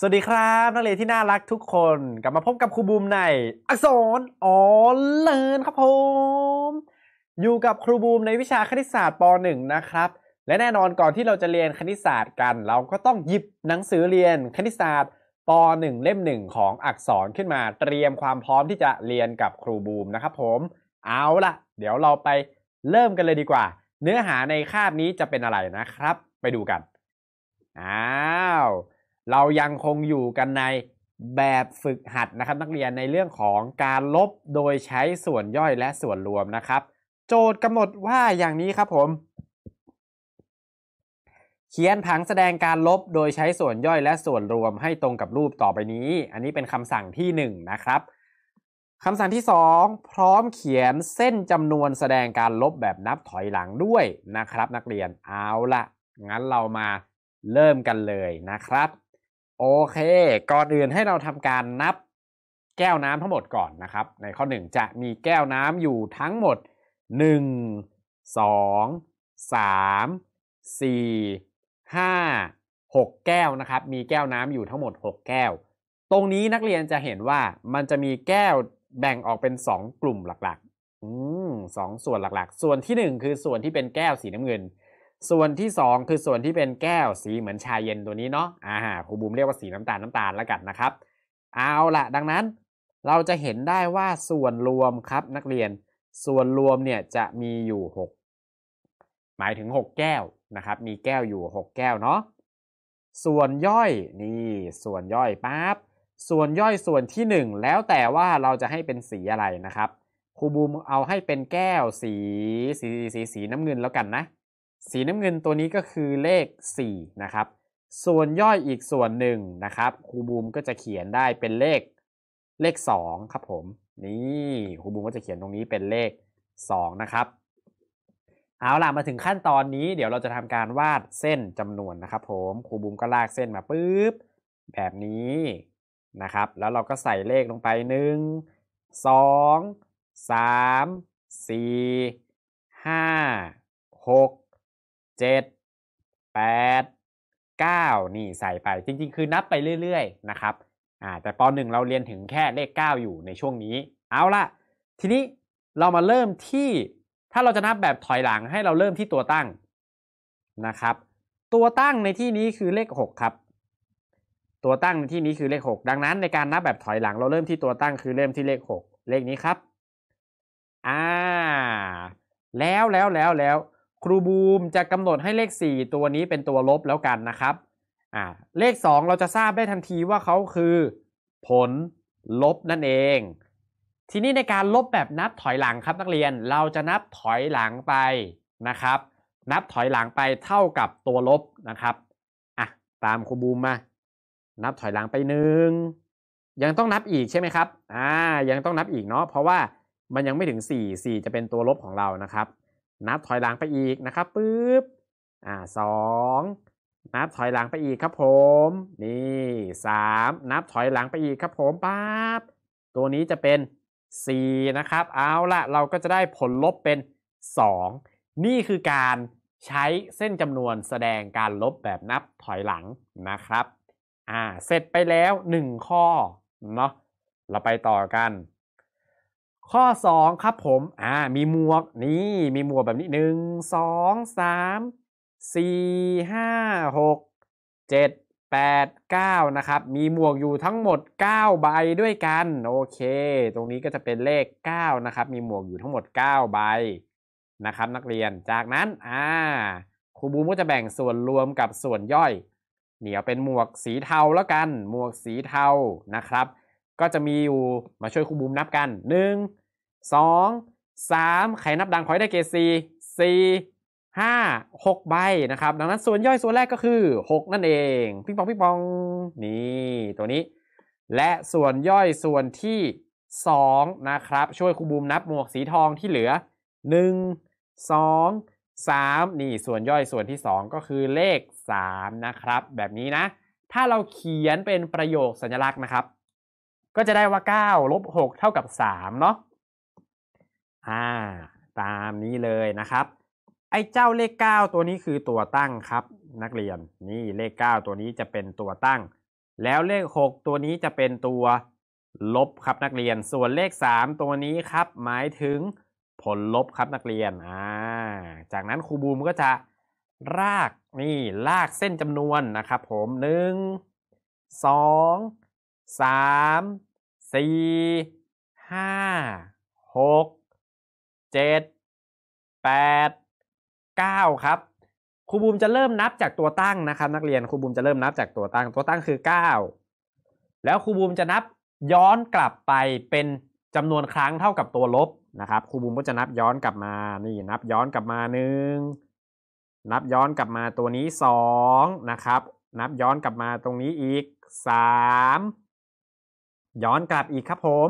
สวัสดีครับนักเรียนที่น่ารักทุกคนกลับมาพบกับครูบูมในอักษรออนเลินครับผมอยู่กับครูบูมในวิชาคณิตศาสตร์ป .1 นะครับ และแน่นอนก่อนที่เราจะเรียนคณิตศาสตร์กัน เราก็ต้องหยิบหนังสือเรียนคณิตศาสตร์ป .1 เล่มหนึ่งของอักษรขึ้นมาเตรียมความพร้อมที่จะเรียนกับครูบูมนะครับ ผม เอาล่ะเดี๋ยวเราไปเริ่มกันเลยดีกว่า เนื้อหาในคาบนี้จะเป็นอะไรนะครับ ไปดูกันอ้าวเรายังคงอยู่กันในแบบฝึกหัดนะครับ นักเรียนในเรื่องของการลบโดยใช้ส่วนย่อยและส่วนรวมนะครับ โจทย์กำหนดว่าอย่างนี้ครับ ผม เขียนผังแสดงการลบโดยใช้ส่วนย่อยและส่วนรวมให้ตรงกับรูปต่อไปนี้ อันนี้เป็นคำสั่งที่1นะครับคำสั่งที่ 2 พร้อมเขียนเส้นจำนวนแสดงการลบแบบนับถอยหลังด้วยนะครับ นักเรียนเอาละงั้นเรามาเริ่มกันเลยนะครับโอเค ก่อนอื่นให้เราทำการนับแก้วน้ำทั้งหมดก่อนนะครับ ในข้อ1จะมีแก้วน้ำอยู่ทั้งหมด1 2 3 4 5 6แก้วนะครับมีแก้วน้ำอยู่ทั้งหมด6แก้ว ตรงนี้นักเรียนจะเห็นว่า มันจะมีแก้วแบ่งออกเป็น2กลุ่มหลักๆอืมสส่วนหลักๆ ส่วนที่1คือส่วนที่เป็นแก้วสีน้ำเงินส่วนที่2คือส่วนที่เป็นแก้วสีเหมือนชาเย็นตัวนี้เนาะอ่าครูบูมเรียกว่าสีน้ำตาลน้ำตาลแล้วกันนะครับ เอาละดังนั้น เราจะเห็นได้ว่าส่วนรวมครับนักเรียน ส่วนรวมเนี่ยจะมีอยู่ 6 หมายถึง6แก้วนะครับ มีแก้วอยู่6แก้วเนาะส่วนย่อยนี่ส่วนย่อยปั๊บส่วนย่อยส่วนที่ 1 แล้วแต่ว่าเราจะให้เป็นสีอะไรนะครับครูบูมเอาให้เป็นแก้วสีสีสีสีน้ำเงินแล้วกันนะสีน้ำเงินตัวนี้ก็คือเลข4นะครับ ส่วนย่อยอีกส่วนหนึ่งนะครับครูบูมก็จะเขียนได้เป็นเลขเลข 2 ครับผมนี่ครูบูมก็จะเขียนตรงนี้เป็นเลข 2 นะครับ เอาล่ะมาถึงขั้นตอนนี้เดี๋ยวเราจะทำการวาดเส้นจำนวนนะครับผมครูบูมก็ลากเส้นมาปุ๊บแบบนี้นะครับ แล้วเราก็ใส่เลขลงไป1 2 3 4 5 6เจ็ดแปดเก้านี่ใส่ไป จริง ๆ คือ นับไปเรื่อยๆนะครับ อ่า แต่ปหนึ่งเราเรียนถึงแค่เลข9อยู่ในช่วงนี้ เอาละทีนี้เรามาเริ่มที่ ถ้าเราจะนับแบบถอยหลังให้เราเริ่มที่ตัวตั้งนะครับ ตัวตั้งในที่นี้คือเลข6ครับ ตัวตั้งในที่นี้คือเลข6ดังนั้นในการนับแบบถอยหลังเราเริ่มที่ตัวตั้งคือเริ่มที่เลข6เลขนี้ครับอ่าแล้วแล้วแล้วแล้วลวครูบูมจะกำหนดให้เลข4ตัวนี้เป็นตัวลบแล้วกันนะครับอ่าเลข 2 เราจะทราบได้ทันทีว่าเขาคือ ผลลบนั่นเอง ทีนี้ในการลบแบบนับถอยหลังครับนักเรียนเราจะนับถอยหลังไปนะครับ นับถอยหลังไปเท่ากับตัวลบนะครับอ่ะตามครูบูมมา นับถอยหลังไปหนึ่งยังต้องนับอีกใช่ไหมครับ อ่า ยังต้องนับอีกเนาะ เพราะว่ามันยังไม่ถึง4 4จะเป็นตัวลบของเรานะครับนับถอยหลังไปอีกนะครับปึ๊บอ่าสองนับถอยหลังไปอีกครับผม นี่สามนับถอยหลังไปอีกครับผมปั๊บตัวนี้จะเป็นสี่นะครับ เอาละเราก็จะได้ผลลบเป็นสองนี่คือการใช้เส้นจำนวนแสดงการลบแบบนับถอยหลังนะครับอ่าเสร็จไปแล้วหนึ่งข้อเนาะเราไปต่อกันข้อ 2 ครับผม อ่า มีหมวกนี่มีหมวกแบบนี้หนึ่งสองสามสี่ห้าหกเจ็ดแปดเก้านะครับ มีหมวกอยู่ทั้งหมดเก้าใบด้วยกันโอเค ตรงนี้ก็จะเป็นเลขเก้านะครับมีหมวกอยู่ทั้งหมดเก้าใบนะครับ นักเรียนจากนั้นอ่าครูบูมก็จะแบ่งส่วนรวมกับส่วนย่อยเหนียวเป็นหมวกสีเทาแล้วกัน หมวกสีเทานะครับก็จะมีอยู่มาช่วยครูบูมนับกัน 1 2 3ไข่นับดังขอยได้เกรด้าหกใบนะครับ ดังนั้นส่วนย่อยส่วนแรกก็คือ 6 นั่นเองพิ๊งปองพิ๊งปองนี่ตัวนี้ และส่วนย่อยส่วนที่2นะครับช่วยครูบูมนับหมวกสีทองที่เหลือ 1 2 3 นี่ส่วนย่อยส่วนที่ 2 ก็คือเลข3นะครับแบบนี้นะ ถ้าเราเขียนเป็นประโยคสัญลักษณ์นะครับก็จะได้ว่า9ลบ6เท่ากับ3เนาะ อ่า ตามนี้เลยนะครับ ไอ้เจ้าเลข9ตัวนี้คือตัวตั้งครับ นักเรียน นี่เลข9ตัวนี้จะเป็นตัวตั้ง แล้วเลข6ตัวนี้จะเป็นตัว ลบครับนักเรียน ส่วนเลข3ตัวนี้ครับ หมายถึงผลลบครับนักเรียน อ่า จากนั้นครูบูมก็จะ รากนี่รากเส้นจำนวนนะครับผมหนึ่ง สอสามสี่ห้าหกเจ็ดแปดเก้าครับครูบูมจะเริ่มนับจากตัวตั้งนะครับนักเรียนครูบูมจะเริ่มนับจากตัวตั้งตัวตั้งคือ9แล้วครูบูมจะนับย้อนกลับไปเป็นจำนวนครั้งเท่ากับตัวลบนะครับครูบูมก็จะนับย้อนกลับมานี่นับย้อนกลับมาหนึ่งนับย้อนกลับมาตัวนี้2นะครับ นับย้อนกลับมาตรงนี้อีก3ย้อนกลับอีกครับผม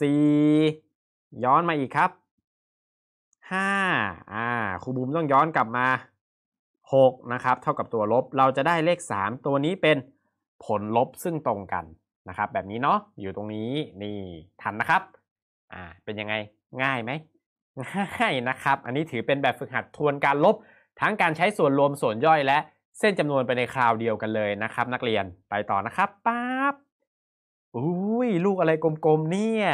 4 ย้อนมาอีกครับ5อ่าครูบุมต้องย้อนกลับมา 6 นะครับ เท่ากับตัวลบ เราจะได้เลข 3 ตัวนี้เป็นผลลบซึ่งตรงกันนะครับ แบบนี้เนาะ อยู่ตรงนี้ นี่ทันนะครับ อ่า เป็นยังไง ง่ายไหมง่ายนะครับ อันนี้ถือเป็นแบบฝึกหัดทวนการลบ ทั้งการใช้ส่วนรวมส่วนย่อย และเส้นจำนวนไปในคราวเดียวกันเลยนะครับ นักเรียนไปต่อนะครับ ป้าอุ้ยลูกอะไรกลมๆ เนี่ย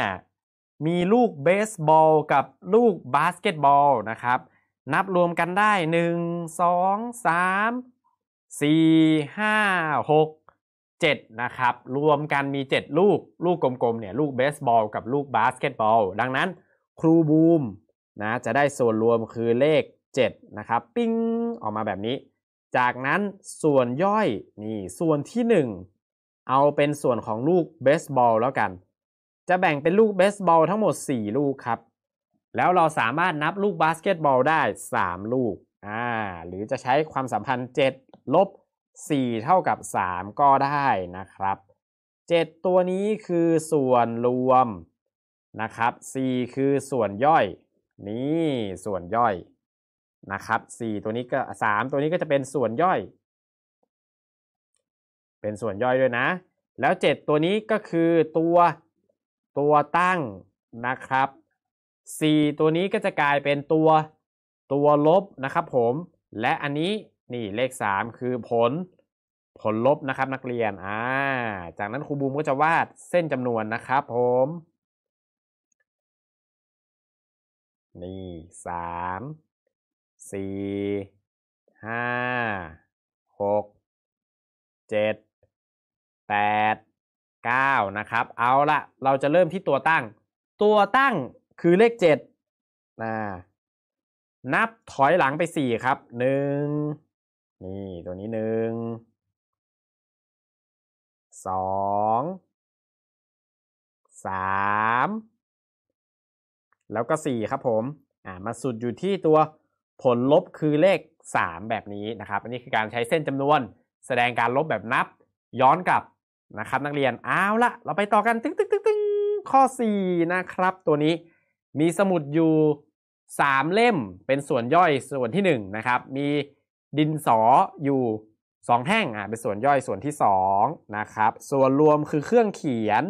มีลูกเบสบอลกับลูกบาสเกตบอลนะครับ นับรวมกันได้หหนึ่่งงสสสอามี้าหกเจ็ดนะครับ รวมกันมีเจ็ดลูกลูกกลมๆเนี่ยลูกเบสบอลกับลูกบาสเกตบอลดังนั้นครูบูมนะจะได้ส่วนรวมคือเลข7นะครับปิ้งออกมาแบบนี้ จากนั้นส่วนย่อยนี่ส่วนที่ 1เอาเป็นส่วนของลูกเบสบอลแล้วกัน จะแบ่งเป็นลูกเบสบอลทั้งหมด 4 ลูกครับ แล้วเราสามารถนับลูกบาสเกตบอลได้ 3 ลูกอ่าหรือจะใช้ความสัมพันธ์7ลบ4เท่ากับ3ก็ได้นะครับ 7 ตัวนี้คือส่วนรวมนะครับ4คือส่วนย่อย นี่ ส่วนย่อยนะครับ4ตัวนี้ก็3ตัวนี้ก็จะเป็นส่วนย่อยเป็นส่วนย่อยด้วยนะ แล้ว 7 ตัวนี้ก็คือตัวตัวตั้งนะครับ4ตัวนี้ก็จะกลายเป็นตัวตัวลบนะครับ ผม และอันนี้นี่เลข3คือผลผลลบนะครับ นักเรียนอ่าจากนั้นครูบูมก็จะวาดเส้นจำนวนนะครับ ผม นี่สามสี่ห้าหกเจ็ด8 9นะครับ เอาละเราจะเริ่มที่ตัวตั้ง ตัวตั้งคือเลข7นะนับถอยหลังไป4ครับ1นี่ตัวนี้ 1 2 3แล้วก็4ครับผมอ่ามาสุดอยู่ที่ตัวผลลบคือเลข 3 แบบนี้นะครับ อันนี้คือการใช้เส้นจำนวน แสดงการลบแบบนับ ย้อนกลับนะครับนักเรียนเอาละเราไปต่อกันตึ้งตึ้งตึ้งตึ้งข้อ4นะครับ ตัวนี้มีสมุดอยู่3เล่ม เป็นส่วนย่อยส่วนที่1นะครับ มีดินสออยู่2แท่งอ่ะเป็นส่วนย่อยส่วนที่2นะครับ ส่วนรวมคือเครื่องเขียน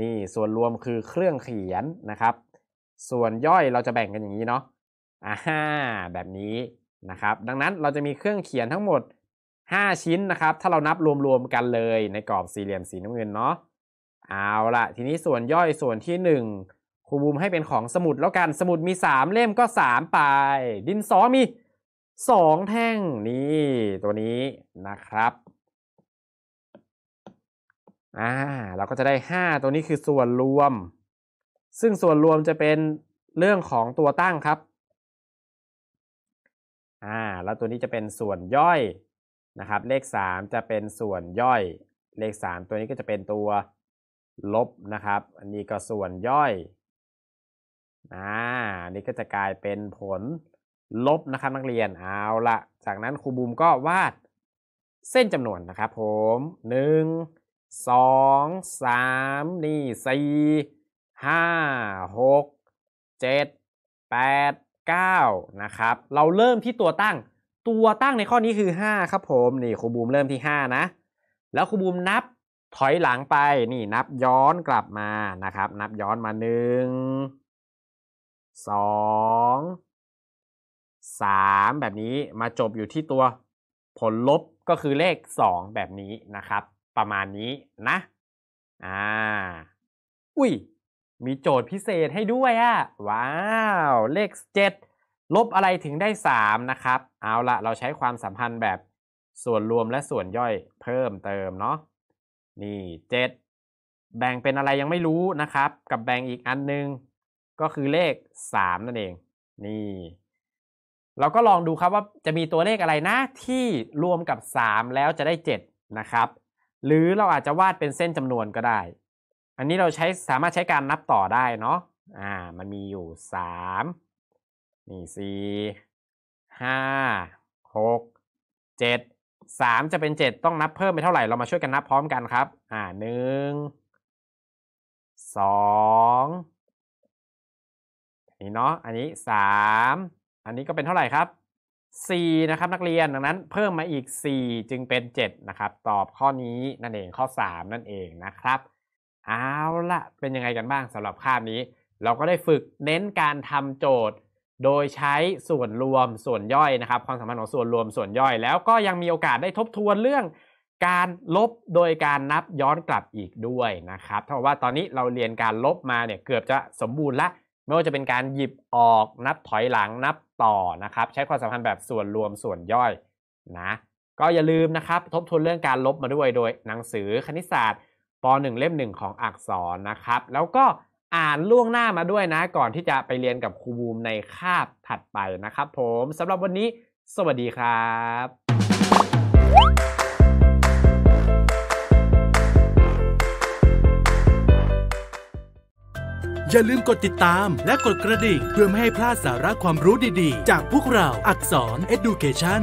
นี่ส่วนรวมคือเครื่องเขียนนะครับ ส่วนย่อยเราจะแบ่งกันอย่างนี้เนาะอ่าแบบนี้นะครับ ดังนั้นเราจะมีเครื่องเขียนทั้งหมด5 ชิ้นนะครับ ถ้าเรานับรวมๆกันเลย ในกรอบสี่เหลี่ยมสีน้ำเงินเนาะเอาละทีนี้ส่วนย่อยส่วนที่1ครูบูมให้เป็นของสมุดแล้วกันสมุดมี 3เล่มก็3ไป ดินสอมี 2 แท่งนี่ตัวนี้นะครับ อ่า เราก็จะได้5ตัวนี้คือส่วนรวม ซึ่งส่วนรวมจะเป็นเรื่องของตัวตั้งครับ อ่า แล้วตัวนี้จะเป็นส่วนย่อยนะครับเลข 3 จะเป็นส่วนย่อยเลข 3 ตัวนี้ก็จะเป็นตัวลบนะครับ อันนี้ก็ส่วนย่อยอ่านี่ก็จะกลายเป็นผลลบนะครับนักเรียนเอาละจากนั้นครูบูมก็วาดเส้นจำนวนนะครับผม 1 2 3นี่4 5 6 7 8 9นะครับ เราเริ่มที่ตัวตั้งตัวตั้งในข้อนี้คือ 5 ครับผมนี่ ครูบูมเริ่มที่5นะ แล้วครูบูมนับถอยหลังไปนี่นับย้อนกลับมานะครับ นับย้อนมาหนึ่งสองสามแบบนี้มาจบอยู่ที่ตัวผลลบก็คือเลข 2 แบบนี้นะครับ ประมาณนี้นะอ่าอุ้ยมีโจทย์พิเศษให้ด้วยอะว้าว เลข 7ลบอะไรถึงได้3นะครับ เอาละเราใช้ความสัมพันธ์แบบส่วนรวมและส่วนย่อยเพิ่มเติมเนาะนี่7แบ่งเป็นอะไรยังไม่รู้นะครับ กับแบ่งอีกอันนึง ก็คือเลข3นั่นเอง นี่ เราก็ลองดูครับว่าจะมีตัวเลขอะไรนะที่รวมกับ 3 แล้วจะได้7นะครับ หรือเราอาจจะวาดเป็นเส้นจำนวนก็ได้ อันนี้เราใช้สามารถใช้การนับต่อได้เนาะอ่า มันมีอยู่ 3นี่สี่ห้าหกเจ็ดสามจะเป็นเจ็ดต้องนับเพิ่มไปเท่าไหร่เรามาช่วยกันนับพร้อมกันครับอ่าหนึ่งสองนี่เนาะอันนี้สามอันนี้ก็เป็นเท่าไหร่ครับสี่นะครับ นักเรียนดังนั้น เพิ่มมาอีกสี่จึงเป็นเจ็ดนะครับ ตอบข้อนี้นั่นเอง ข้อสามนั่นเองนะครับ เอาละเป็นยังไงกันบ้างสำหรับคาบนี้ เราก็ได้ฝึกเน้นการทำโจทย์โดยใช้ส่วนรวมส่วนย่อยนะครับ ความสัมพันธ์ของส่วนรวมส่วนย่อยแล้วก็ยังมีโอกาสได้ทบทวนเรื่องการลบโดยการนับย้อนกลับอีกด้วยนะครับ เท่าว่าตอนนี้เราเรียนการลบมาเนี่ยเกือบจะสมบูรณ์ละ ไม่ว่าจะเป็นการหยิบออกนับถอยหลังนับต่อนะครับ ใช้ความสัมพันธ์แบบส่วนรวมส่วนย่อยนะ ก็อย่าลืมนะครับทบทวนเรื่องการลบมาด้วย โดยหนังสือคณิตศาสตร์ป .1 เล่ม1ของอักษรนะครับ แล้วก็อ่านล่วงหน้ามาด้วยนะก่อนที่จะไปเรียนกับครูบูมในคาบถัดไปนะครับผมสำหรับวันนี้ สวัสดีครับ อย่าลืมกดติดตามและกดกระดิ่งเพื่อไม่ให้พลาดสาระความรู้ดีๆ จากพวกเราอักษร Education